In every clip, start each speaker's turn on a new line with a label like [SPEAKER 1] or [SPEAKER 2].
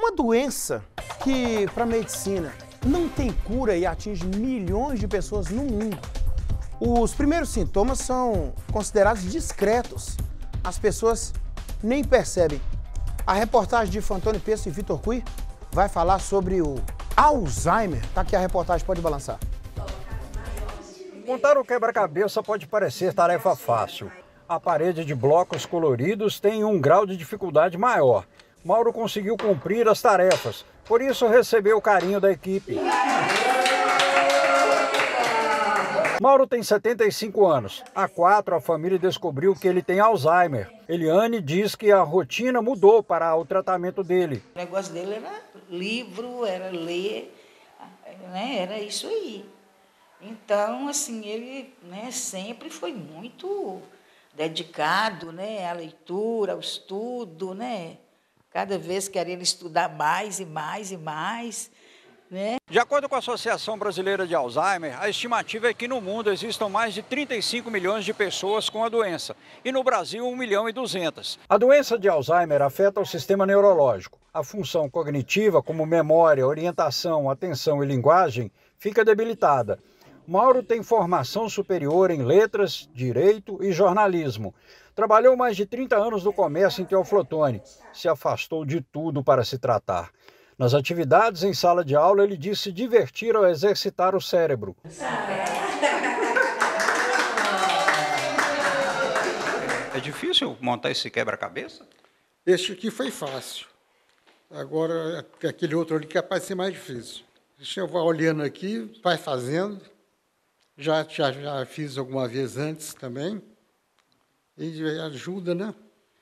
[SPEAKER 1] Uma doença que, para a medicina, não tem cura e atinge milhões de pessoas no mundo. Os primeiros sintomas são considerados discretos. As pessoas nem percebem. A reportagem de Fantoni Pesso e Vitor Cui vai falar sobre o Alzheimer. Tá aqui a reportagem, pode balançar. Montar o quebra-cabeça pode parecer tarefa fácil. A parede de blocos coloridos tem um grau de dificuldade maior. Mauro conseguiu cumprir as tarefas, por isso recebeu o carinho da equipe. Mauro tem 75 anos. Há quatro, a família descobriu que ele tem Alzheimer. Eliane diz que a rotina mudou para o tratamento dele.
[SPEAKER 2] O negócio dele era livro, era ler, né? era isso aí. Então, assim, ele né, sempre foi muito dedicado né, à leitura, ao estudo, né? cada vez querendo estudar mais e mais e mais.
[SPEAKER 1] Né? De acordo com a Associação Brasileira de Alzheimer, a estimativa é que no mundo existam mais de 35 milhões de pessoas com a doença e no Brasil 1 milhão e 200. A doença de Alzheimer afeta o sistema neurológico. A função cognitiva, como memória, orientação, atenção e linguagem, fica debilitada Mauro tem formação superior em letras, direito e jornalismo. Trabalhou mais de 30 anos no comércio em Teoflotone. Se afastou de tudo para se tratar. Nas atividades em sala de aula, ele disse se divertir ao exercitar o cérebro. É difícil montar esse quebra-cabeça? Este aqui foi fácil. Agora, é aquele outro ali capaz de é ser mais difícil. Deixa eu vou olhando aqui, vai fazendo já, já, já fiz alguma vez antes também, e ajuda, né?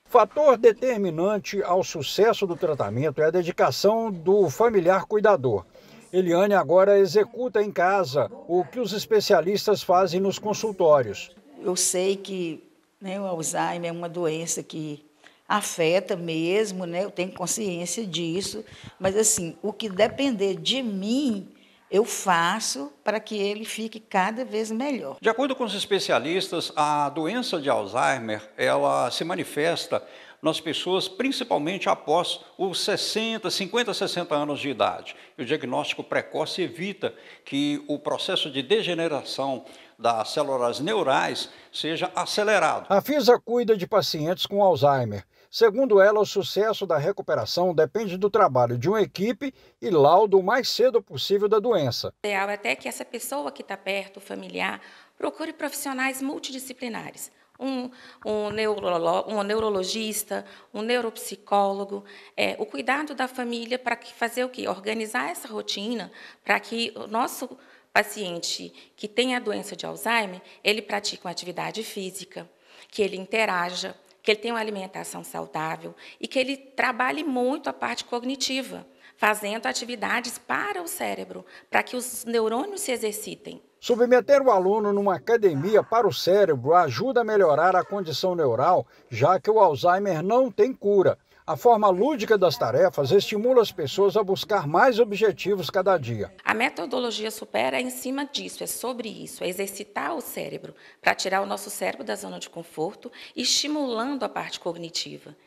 [SPEAKER 1] Fator determinante ao sucesso do tratamento é a dedicação do familiar cuidador. Eliane agora executa em casa o que os especialistas fazem nos consultórios.
[SPEAKER 2] Eu sei que né, o Alzheimer é uma doença que afeta mesmo, né? Eu tenho consciência disso, mas assim, o que depender de mim, eu faço para que ele fique cada vez melhor.
[SPEAKER 1] De acordo com os especialistas, a doença de Alzheimer, ela se manifesta nas pessoas principalmente após os 60, 50, 60 anos de idade. O diagnóstico precoce evita que o processo de degeneração das células neurais seja acelerado. A FISA cuida de pacientes com Alzheimer Segundo ela, o sucesso da recuperação depende do trabalho de uma equipe e laudo o mais cedo possível da doença. O
[SPEAKER 3] é ideal é até que essa pessoa que está perto, o familiar, procure profissionais multidisciplinares. Um, um, neurolo, um neurologista, um neuropsicólogo, é, o cuidado da família para que fazer o quê? Organizar essa rotina para que o nosso paciente que tem a doença de Alzheimer, ele pratique uma atividade física, que ele interaja, que ele tenha uma alimentação saudável e que ele trabalhe muito a parte cognitiva, fazendo atividades para o cérebro, para que os neurônios se exercitem.
[SPEAKER 1] Submeter o aluno numa academia para o cérebro ajuda a melhorar a condição neural, já que o Alzheimer não tem cura. A forma lúdica das tarefas estimula as pessoas a buscar mais objetivos cada dia.
[SPEAKER 3] A metodologia supera é em cima disso, é sobre isso, é exercitar o cérebro para tirar o nosso cérebro da zona de conforto, estimulando a parte cognitiva.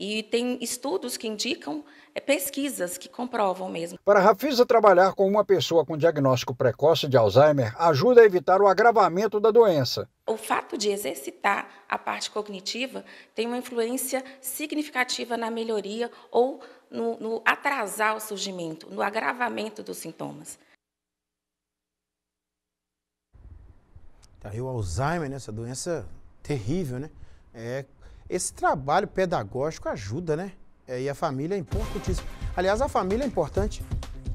[SPEAKER 3] E tem estudos que indicam é, pesquisas que comprovam mesmo. Para
[SPEAKER 1] Rafisa, trabalhar com uma pessoa com diagnóstico precoce de Alzheimer ajuda a evitar o agravamento da doença.
[SPEAKER 3] O fato de exercitar a parte cognitiva tem uma influência significativa na melhoria ou no, no atrasar o surgimento, no agravamento dos sintomas.
[SPEAKER 1] Tá, o Alzheimer, né, essa doença terrível, né? É esse trabalho pedagógico ajuda, né? É, e a família é importantíssima. Aliás, a família é importante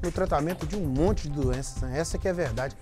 [SPEAKER 1] no tratamento de um monte de doenças, né? essa que é a verdade.